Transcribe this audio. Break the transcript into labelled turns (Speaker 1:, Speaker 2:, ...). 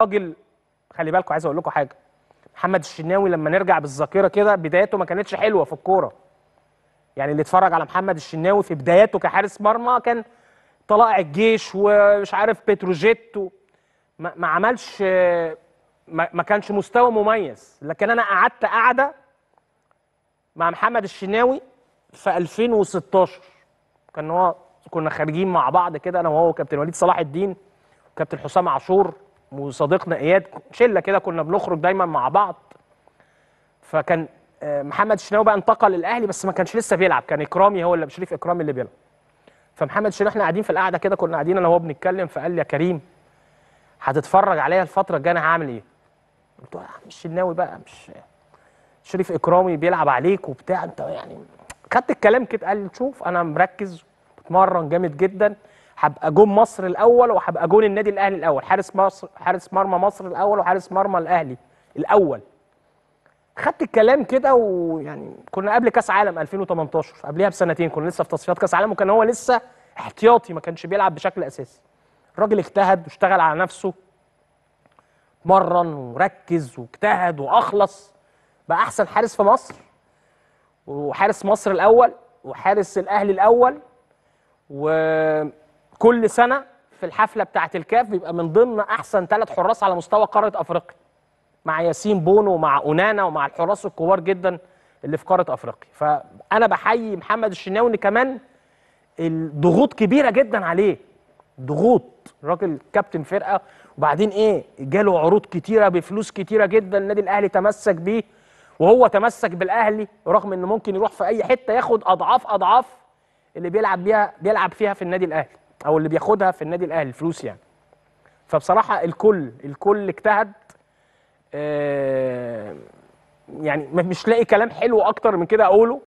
Speaker 1: راجل خلي بالكم عايز اقول لكم حاجه محمد الشناوي لما نرجع بالذاكره كده بدايته ما كانتش حلوه في الكوره يعني اللي اتفرج على محمد الشناوي في بداياته كحارس مرمى كان طلائع الجيش ومش عارف بتروجيت ما, ما عملش ما, ما كانش مستوى مميز لكن انا قعدت قعده مع محمد الشناوي في 2016 كان هو كنا خارجين مع بعض كده انا وهو كابتن وليد صلاح الدين وكابتن حسام عاشور وصديقنا اياد شله كده كنا بنخرج دايما مع بعض فكان آه، محمد الشناوي بقى انتقل للاهلي بس ما كانش لسه بيلعب كان اكرامي هو اللي شريف اكرامي اللي بيلعب فمحمد الشناوي احنا قاعدين في القعده كده كنا قاعدين انا وهو بنتكلم فقال لي يا كريم هتتفرج عليا الفتره الجايه انا هعمل ايه؟ قلت له مش الشناوي بقى مش شريف اكرامي بيلعب عليك وبتاع انت يعني خدت الكلام كده قال لي شوف انا مركز بتمرن جامد جدا هبقى جون مصر الاول وهبقى جون النادي الاهلي الاول حارس مصر حارس مرمى مصر الاول وحارس مرمى الاهلي الاول خدت الكلام كده ويعني كنا قبل كاس عالم 2018 قبلها بسنتين كنا لسه في تصفيات كاس عالم وكان هو لسه احتياطي ما كانش بيلعب بشكل اساسي الراجل اجتهد واشتغل على نفسه مرن وركز واجتهد واخلص بقى احسن حارس في مصر وحارس مصر الاول وحارس الاهلي الاول و كل سنه في الحفله بتاعه الكاف بيبقى من ضمن احسن ثلاث حراس على مستوى قاره افريقيا مع ياسين بونو ومع اونانا ومع الحراس الكبار جدا اللي في قاره افريقيا فانا بحيي محمد الشناوي ان كمان الضغوط كبيره جدا عليه ضغوط راجل كابتن فرقه وبعدين ايه جاله عروض كتيره بفلوس كتيره جدا النادي الاهلي تمسك بيه وهو تمسك بالاهلي رغم انه ممكن يروح في اي حته ياخد اضعاف اضعاف اللي بيلعب بيها بيلعب فيها في النادي الاهلي او اللي بياخدها في النادي الاهلي الفلوس يعني فبصراحه الكل الكل اجتهد آه، يعني مش لاقي كلام حلو اكتر من كده اقوله